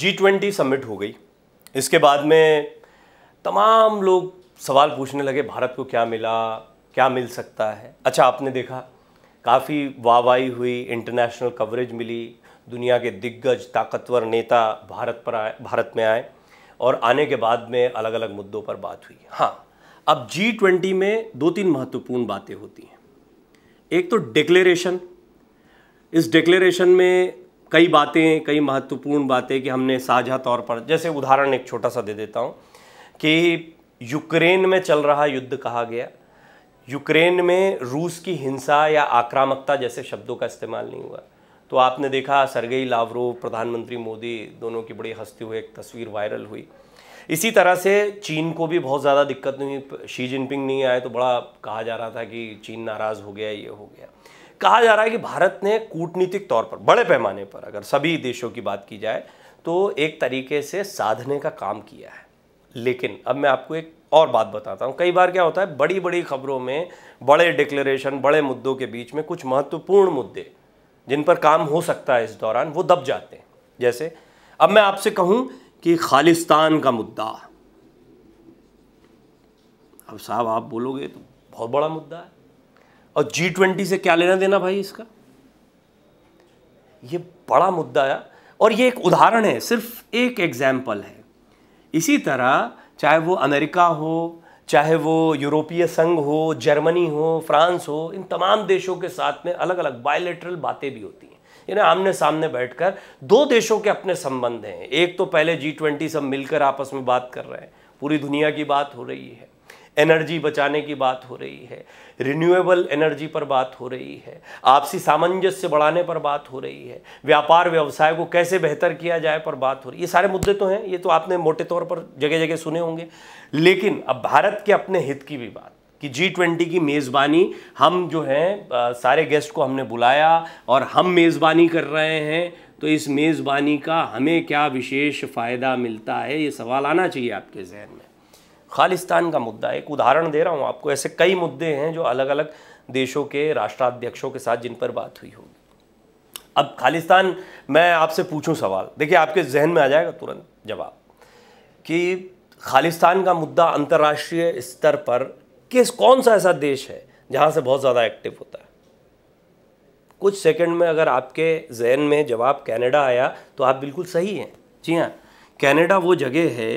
G twenty summit हो गई इसके बाद में तमाम लोग सवाल पूछने लगे भारत को क्या मिला क्या मिल सकता है अच्छा आपने देखा काफ़ी वाहवाही हुई इंटरनेशनल कवरेज मिली दुनिया के दिग्गज ताकतवर नेता भारत पर आए भारत में आए और आने के बाद में अलग अलग मुद्दों पर बात हुई हाँ अब जी ट्वेंटी में दो तीन महत्वपूर्ण बातें होती हैं एक तो डिक्लेरेशन इस डिक्लेरेशन में कई बातें कई महत्वपूर्ण बातें कि हमने साझा तौर पर जैसे उदाहरण एक छोटा सा दे देता हूँ कि यूक्रेन में चल रहा युद्ध कहा गया यूक्रेन में रूस की हिंसा या आक्रामकता जैसे शब्दों का इस्तेमाल नहीं हुआ तो आपने देखा सरगई लावरो प्रधानमंत्री मोदी दोनों की बड़ी हस्ती हुई एक तस्वीर वायरल हुई इसी तरह से चीन को भी बहुत ज़्यादा दिक्कत नहीं शी जिनपिंग नहीं आए तो बड़ा कहा जा रहा था कि चीन नाराज़ हो गया ये हो गया कहा जा रहा है कि भारत ने कूटनीतिक तौर पर बड़े पैमाने पर अगर सभी देशों की बात की जाए तो एक तरीके से साधने का काम किया है लेकिन अब मैं आपको एक और बात बताता हूँ कई बार क्या होता है बड़ी बड़ी खबरों में बड़े डिक्लेरेशन बड़े मुद्दों के बीच में कुछ महत्वपूर्ण मुद्दे जिन पर काम हो सकता है इस दौरान वो दब जाते हैं जैसे अब मैं आपसे कहूं कि खालिस्तान का मुद्दा अब साहब आप बोलोगे तो बहुत बड़ा मुद्दा है और जी ट्वेंटी से क्या लेना देना भाई इसका यह बड़ा मुद्दा आया और ये एक उदाहरण है सिर्फ एक एग्जाम्पल है इसी तरह चाहे वो अमेरिका हो चाहे वो यूरोपीय संघ हो जर्मनी हो फ्रांस हो इन तमाम देशों के साथ में अलग अलग बायोलेटरल बातें भी होती हैं यानी आमने सामने बैठकर दो देशों के अपने संबंध हैं एक तो पहले जी ट्वेंटी सब मिलकर आपस में बात कर रहे हैं पूरी दुनिया की बात हो रही है एनर्जी बचाने की बात हो रही है रिन्यूएबल एनर्जी पर बात हो रही है आपसी सामंजस्य बढ़ाने पर बात हो रही है व्यापार व्यवसाय को कैसे बेहतर किया जाए पर बात हो रही है ये सारे मुद्दे तो हैं ये तो आपने मोटे तौर पर जगह जगह सुने होंगे लेकिन अब भारत के अपने हित की भी बात कि जी ट्वेंटी की मेज़बानी हम जो हैं सारे गेस्ट को हमने बुलाया और हम मेज़बानी कर रहे हैं तो इस मेज़बानी का हमें क्या विशेष फ़ायदा मिलता है ये सवाल आना चाहिए आपके जहन में खालिस्तान का मुद्दा एक उदाहरण दे रहा हूँ आपको ऐसे कई मुद्दे हैं जो अलग अलग देशों के राष्ट्राध्यक्षों के साथ जिन पर बात हुई होगी अब खालिस्तान मैं आपसे पूछूं सवाल देखिए आपके जहन में आ जाएगा तुरंत जवाब कि खालिस्तान का मुद्दा अंतर्राष्ट्रीय स्तर पर किस कौन सा ऐसा देश है जहाँ से बहुत ज़्यादा एक्टिव होता है कुछ सेकंड में अगर आपके जहन में जवाब कनाडा आया तो आप बिल्कुल सही हैं जी हाँ कनाडा वो जगह है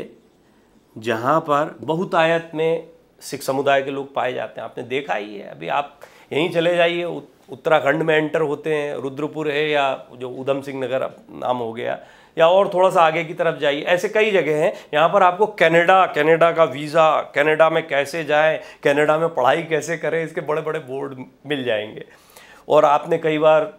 जहाँ पर बहुतायत में सिख समुदाय के लोग पाए जाते हैं आपने देखा ही है अभी आप यहीं चले जाइए उत्तराखंड में एंटर होते हैं रुद्रपुर है या जो उधम सिंह नगर नाम हो गया या और थोड़ा सा आगे की तरफ जाइए ऐसे कई जगह हैं यहाँ पर आपको कनाडा कनाडा का वीज़ा कनाडा में कैसे जाएं कनाडा में पढ़ाई कैसे करें इसके बड़े बड़े बोर्ड मिल जाएंगे और आपने कई बार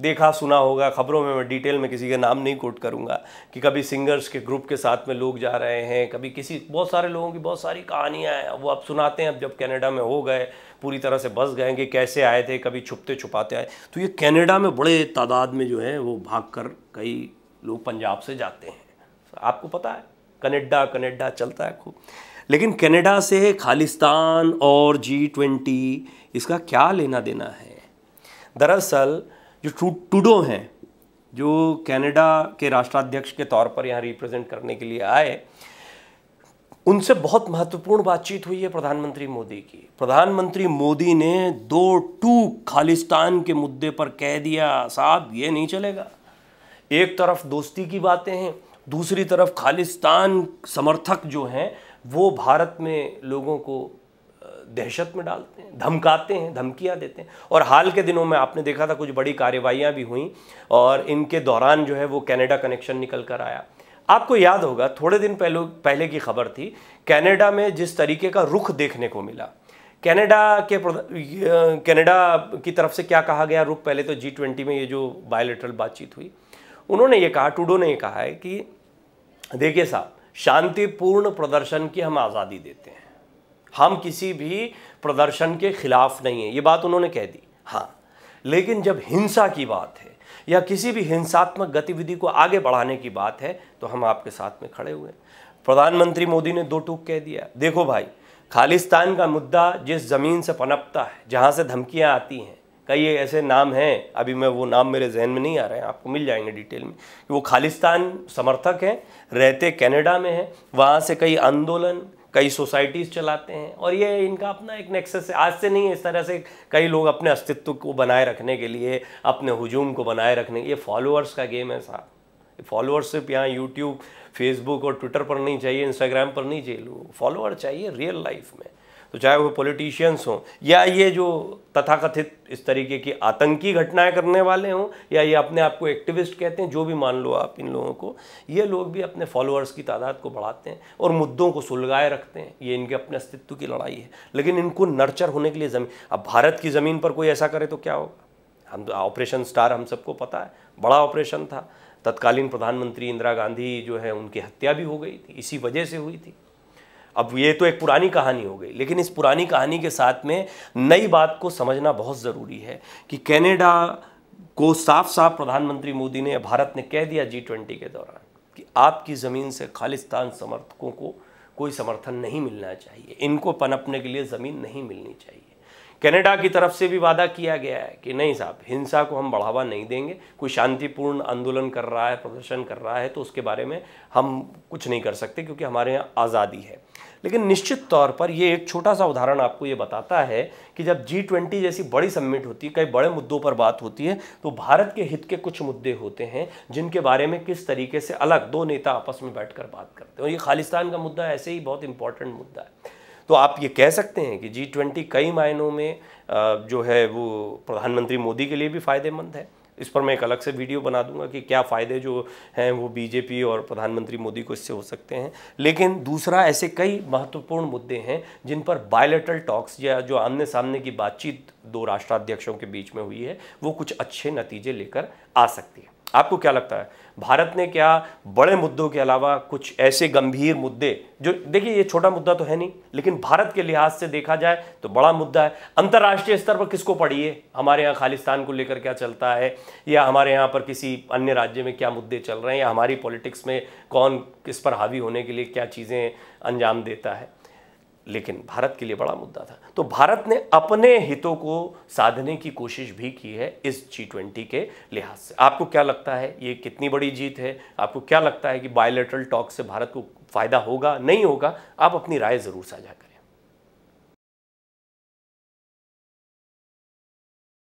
देखा सुना होगा खबरों में मैं डिटेल में किसी के नाम नहीं कोट करूँगा कि कभी सिंगर्स के ग्रुप के साथ में लोग जा रहे हैं कभी किसी बहुत सारे लोगों की बहुत सारी कहानियाँ हैं वो आप सुनाते हैं अब जब कनाडा में हो गए पूरी तरह से बस गए कि कैसे आए थे कभी छुपते छुपाते आए तो ये कनाडा में बड़े तादाद में जो है वो भाग कर कई लोग पंजाब से जाते हैं आपको पता है कनेडा कनेडा चलता है खूब लेकिन कनाडा से खालिस्तान और जी ट्वेंटी इसका क्या लेना देना है दरअसल जो टूडो हैं जो कनाडा के राष्ट्राध्यक्ष के तौर पर यहाँ रिप्रेजेंट करने के लिए आए उनसे बहुत महत्वपूर्ण बातचीत हुई है प्रधानमंत्री मोदी की प्रधानमंत्री मोदी ने दो टू खालिस्तान के मुद्दे पर कह दिया साहब ये नहीं चलेगा एक तरफ दोस्ती की बातें हैं दूसरी तरफ खालिस्तान समर्थक जो हैं वो भारत में लोगों को दहशत में डालते हैं धमकाते हैं धमकियाँ देते हैं और हाल के दिनों में आपने देखा था कुछ बड़ी कार्रवाइयाँ भी हुई और इनके दौरान जो है वो कनाडा कनेक्शन निकल कर आया आपको याद होगा थोड़े दिन पहले पहले की खबर थी कनाडा में जिस तरीके का रुख देखने को मिला कनाडा के कनाडा की तरफ से क्या कहा गया रुख पहले तो जी ट्वेंटी में ये जो बायोलिट्रल बातचीत हुई उन्होंने ये कहा टूडो ने ये कहा है कि देखिए साहब शांतिपूर्ण प्रदर्शन की हम आज़ादी देते हैं हम किसी भी प्रदर्शन के खिलाफ नहीं है ये बात उन्होंने कह दी हाँ लेकिन जब हिंसा की बात है या किसी भी हिंसात्मक गतिविधि को आगे बढ़ाने की बात है तो हम आपके साथ में खड़े हुए प्रधानमंत्री मोदी ने दो टूक कह दिया देखो भाई खालिस्तान का मुद्दा जिस ज़मीन से पनपता है जहाँ से धमकियाँ आती हैं कई ऐसे नाम हैं अभी मैं वो नाम मेरे जहन में नहीं आ रहे हैं आपको मिल जाएंगे डिटेल में कि वो खालिस्तान समर्थक हैं रहते कनाडा में हैं वहाँ से कई आंदोलन कई सोसाइटीज़ चलाते हैं और ये इनका अपना एक नेक्सेस है आज से नहीं है इस तरह से कई लोग अपने अस्तित्व को बनाए रखने के लिए अपने हजूम को बनाए रखने ये फॉलोअर्स का गेम है साहब सिर्फ यहाँ यूट्यूब फेसबुक और ट्विटर पर नहीं चाहिए इंस्टाग्राम पर नहीं चाहिए लोग फॉलोअर चाहिए रियल लाइफ में तो चाहे वो पॉलिटिशियंस हों या ये जो तथाकथित इस तरीके की आतंकी घटनाएं करने वाले हों या ये अपने आप को एक्टिविस्ट कहते हैं जो भी मान लो आप इन लोगों को ये लोग भी अपने फॉलोअर्स की तादाद को बढ़ाते हैं और मुद्दों को सुलगाए रखते हैं ये इनके अपने अस्तित्व की लड़ाई है लेकिन इनको नर्चर होने के लिए ज़मीन अब भारत की ज़मीन पर कोई ऐसा करे तो क्या होगा हम ऑपरेशन तो, स्टार हम सबको पता है बड़ा ऑपरेशन था तत्कालीन प्रधानमंत्री इंदिरा गांधी जो है उनकी हत्या भी हो गई थी इसी वजह से हुई थी अब ये तो एक पुरानी कहानी हो गई लेकिन इस पुरानी कहानी के साथ में नई बात को समझना बहुत ज़रूरी है कि कैनेडा को साफ साफ प्रधानमंत्री मोदी ने भारत ने कह दिया जी ट्वेंटी के दौरान कि आपकी ज़मीन से खालिस्तान समर्थकों को कोई समर्थन नहीं मिलना चाहिए इनको पनपने के लिए ज़मीन नहीं मिलनी चाहिए कनाडा की तरफ से भी वादा किया गया है कि नहीं साहब हिंसा को हम बढ़ावा नहीं देंगे कोई शांतिपूर्ण आंदोलन कर रहा है प्रदर्शन कर रहा है तो उसके बारे में हम कुछ नहीं कर सकते क्योंकि हमारे यहाँ आज़ादी है लेकिन निश्चित तौर पर ये एक छोटा सा उदाहरण आपको ये बताता है कि जब जी ट्वेंटी जैसी बड़ी सम्मिट होती है कई बड़े मुद्दों पर बात होती है तो भारत के हित के कुछ मुद्दे होते हैं जिनके बारे में किस तरीके से अलग दो नेता आपस में बैठकर बात करते हैं और ये खालिस्तान का मुद्दा ऐसे ही बहुत इंपॉर्टेंट मुद्दा है तो आप ये कह सकते हैं कि जी ट्वेंटी कई मायनों में जो है वो प्रधानमंत्री मोदी के लिए भी फ़ायदेमंद है इस पर मैं एक अलग से वीडियो बना दूंगा कि क्या फ़ायदे जो हैं वो बीजेपी और प्रधानमंत्री मोदी को इससे हो सकते हैं लेकिन दूसरा ऐसे कई महत्वपूर्ण मुद्दे हैं जिन पर बायोलेटरल टॉक्स या जो आमने सामने की बातचीत दो राष्ट्राध्यक्षों के बीच में हुई है वो कुछ अच्छे नतीजे लेकर आ सकती है आपको क्या लगता है भारत ने क्या बड़े मुद्दों के अलावा कुछ ऐसे गंभीर मुद्दे जो देखिए ये छोटा मुद्दा तो है नहीं लेकिन भारत के लिहाज से देखा जाए तो बड़ा मुद्दा है अंतर्राष्ट्रीय स्तर पर किसको पढ़िए हमारे यहाँ खालिस्तान को लेकर क्या चलता है या हमारे यहाँ पर किसी अन्य राज्य में क्या मुद्दे चल रहे हैं या हमारी पॉलिटिक्स में कौन किस पर हावी होने के लिए क्या चीज़ें अंजाम देता है लेकिन भारत के लिए बड़ा मुद्दा था तो भारत ने अपने हितों को साधने की कोशिश भी की है इस जी ट्वेंटी के लिहाज से आपको क्या लगता है ये कितनी बड़ी जीत है आपको क्या लगता है कि बायोलेटरल टॉक से भारत को फायदा होगा नहीं होगा आप अपनी राय ज़रूर साझा करें